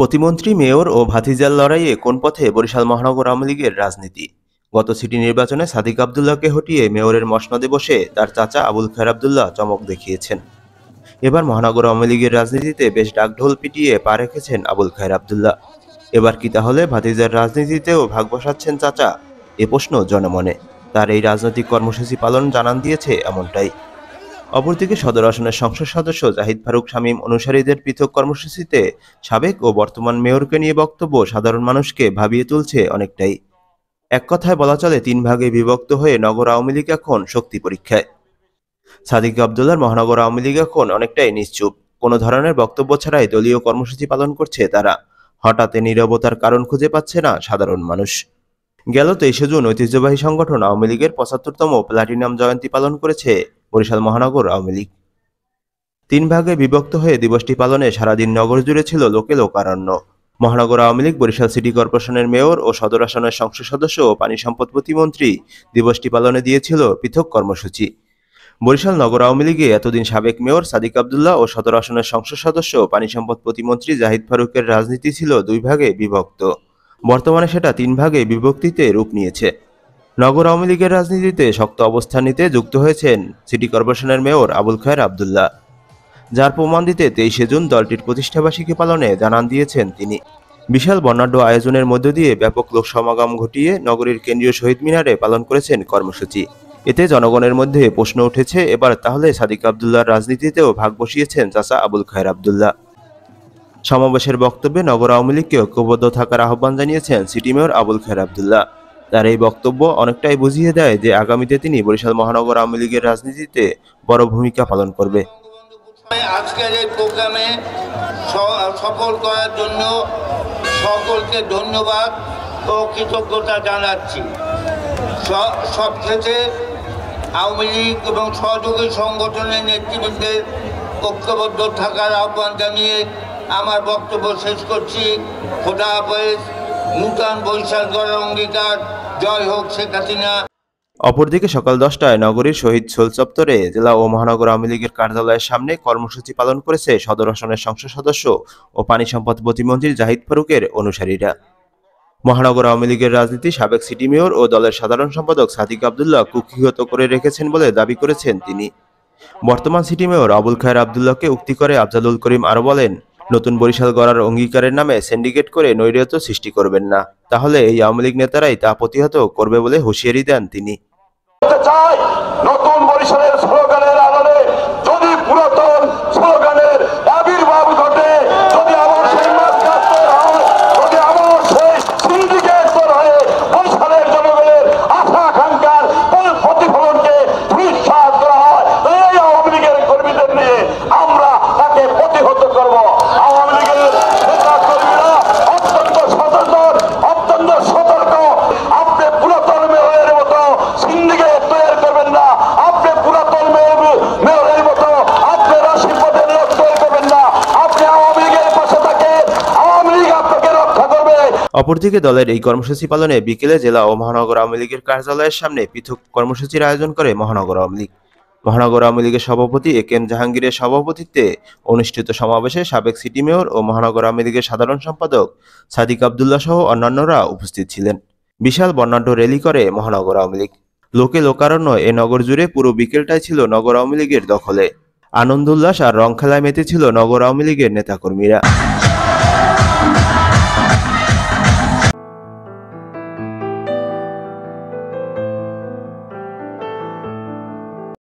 প্রতিমন্ত্রী মেয়র ও ভাতিজার লড়াইয়ে কোন পথে বরিশাল মহানগর আওয়ামী লীগের রাজনীতি গত সিটি নির্বাচনে সাদিক আবদুল্লাহকে হটিয়ে মেয়রের মসনদে বসে তার চাচা আবুল খের আবদুল্লাহ চমক দেখিয়েছেন এবার মহানগর আওয়ামী লীগের রাজনীতিতে বেশ ডাকঢোল পিটিয়ে পা রেখেছেন আবুল খায়ের আবদুল্লাহ এবার কি তাহলে ভাতিজার রাজনীতিতেও ভাগ বসাচ্ছেন চাচা এ প্রশ্ন জনমনে তার এই রাজনৈতিক কর্মসূচি পালন জানান দিয়েছে এমনটাই অপরদিকে সদর আসনের সংসদ সদস্য জাহিদ ফারুক শামীম অনুসারীদের পৃথক কর্মসূচিতে সাবেক ও বর্তমান মেয়রকে নিয়ে বক্তব্য সাধারণ মানুষকে ভাবিয়ে তুলছে অনেকটাই এক কথায় বলা চলে তিন ভাগে বিভক্ত হয়ে নগর আওয়ামী লীগ এখন শক্তি পরীক্ষায় সাদিক আবদুল্লার মহানগর আওয়ামী লীগ এখন অনেকটাই নিশ্চুপ কোনো ধরনের বক্তব্য ছাড়াই দলীয় কর্মসূচি পালন করছে তারা হঠাৎ নীরবতার কারণ খুঁজে পাচ্ছে না সাধারণ মানুষ গেল তেইশে জুন ঐতিহ্যবাহী সংগঠন আওয়ামী লীগের পঁচাত্তরতম প্লাটিনাম জয়ন্তী পালন করেছে বরিশাল মহানগর আওয়ামী লীগ তিন ভাগে বিভক্ত হয়ে দিবসটি পালনে সারাদিন নগর জুড়ে ছিল লোকে লোকারণ্য মহানগর আওয়ামী লীগ বরিশাল সিটি কর্পোরেশনের মেয়র ও সদর আসনের সংসদ সদস্য ও পানি সম্পদ প্রতিমন্ত্রী দিবসটি পালনে দিয়েছিল পৃথক কর্মসূচি বরিশাল নগর আওয়ামী লীগে এতদিন সাবেক মেয়র সাদিক আবদুল্লাহ ও সদর আসনের সংসদ সদস্য পানি সম্পদ প্রতিমন্ত্রী জাহিদ ফারুকের রাজনীতি ছিল দুই ভাগে বিভক্ত বর্তমানে সেটা তিন ভাগে বিভক্তিতে রূপ নিয়েছে নগর আওয়ামী লীগের রাজনীতিতে শক্ত অবস্থান নিতে যুক্ত হয়েছেন সিটি কর্পোরেশনের মেয়র আবুল খায়ের আবদুল্লাহ যার প্রমাণ দিতে তেইশে জুন দলটির প্রতিষ্ঠাবার্ষিকী পালনে জানান দিয়েছেন তিনি বিশাল বর্ণাঢ্য আয়োজনের মধ্য দিয়ে ব্যাপক লোক সমাগম ঘটিয়ে নগরীর কেন্দ্রীয় শহীদ মিনারে পালন করেছেন কর্মসূচি এতে জনগণের মধ্যে প্রশ্ন উঠেছে এবার তাহলে সাদিক আবদুল্লার রাজনীতিতেও ভাগ বসিয়েছেন চাষা আবুল খায়ের আবদুল্লাহ সমাবেশের বক্তব্যে নগর আওয়ামী লীগকে ঐক্যবদ্ধ থাকার আহ্বান জানিয়েছেন সিটি মেয়র আবুল খের আবদুল্লাহ তার এই বক্তব্য অনেকটাই বুঝিয়ে দেয় যে আগামীতে তিনি বরিশাল মহানগর আওয়ামী লীগের রাজনীতিতে বড় ভূমিকা পালন করবে আজকের এই প্রোগ্রামে সফল করার জন্য সকলকে ধন্যবাদ ও কৃতজ্ঞতা জানাচ্ছি সবশেষে আওয়ামী লীগ এবং সহযোগী সংগঠনের নেতৃবৃন্দের ঐক্যবদ্ধ থাকার আহ্বান জানিয়ে আমার বক্তব্য শেষ করছি খোদা হাফেজ নূতন বৈশাখ গড়ের অঙ্গীকার জয় হোক শেখ হাসিনা অপরদিকে সকাল দশটায় নগরীর শহীদ সোল চত্বরে জেলা ও মহানগর আওয়ামী লীগের কার্যালয়ের সামনে কর্মসূচি পালন করেছে সদর আসনের সংসদ সদস্য ও পানি সম্পদ প্রতিমন্ত্রী জাহিদ ফারুকের অনুসারীরা মহানগর আওয়ামী লীগের রাজনীতি সাবেক সিটি মেয়র ও দলের সাধারণ সম্পাদক সাদিক আবদুল্লাহ কুক্ষিগত করে রেখেছেন বলে দাবি করেছেন তিনি বর্তমান সিটি মেয়র আবুল খায়ের আবদুল্লাহকে উক্তি করে আফজালুল করিম আরও বলেন নতুন বরিশাল গড়ার অঙ্গীকারের নামে সিন্ডিকেট করে নৈরত সৃষ্টি করবেন না তাহলে এই আওয়ামী লীগ নেতারাই তা প্রতিহত করবে বলে হুঁশিয়ারি দেন তিনি নতুন বরিশালের অপরদিকে দলের এই কর্মসূচি পালনে বিকেলে জেলা ও মহানগর আওয়ামী লীগের কার্যালয়ের সামনে পৃথক কর্মসূচির আয়োজন করে মহানগর আওয়ামী লীগ মহানগর আওয়ামী লীগের সভাপতি এ কেম জাহাঙ্গীরের সভাপতিত্বে অনুষ্ঠিত সমাবেশে সাবেক সিটি মেয়র ও মহানগর আওয়ামী লীগের সাধারণ সম্পাদক সাদিক আবদুল্লাহ সহ অন্যান্যরা উপস্থিত ছিলেন বিশাল বর্ণাঢ্য র্যালি করে মহানগর আওয়ামী লীগ লোকে লোকারণ্য এ নগর জুড়ে পুরো বিকেলটাই ছিল নগর আওয়ামী লীগের দখলে আনন্দ উল্লাস আর রং খেলায় মেতে ছিল নগর আওয়ামী লীগের নেতাকর্মীরা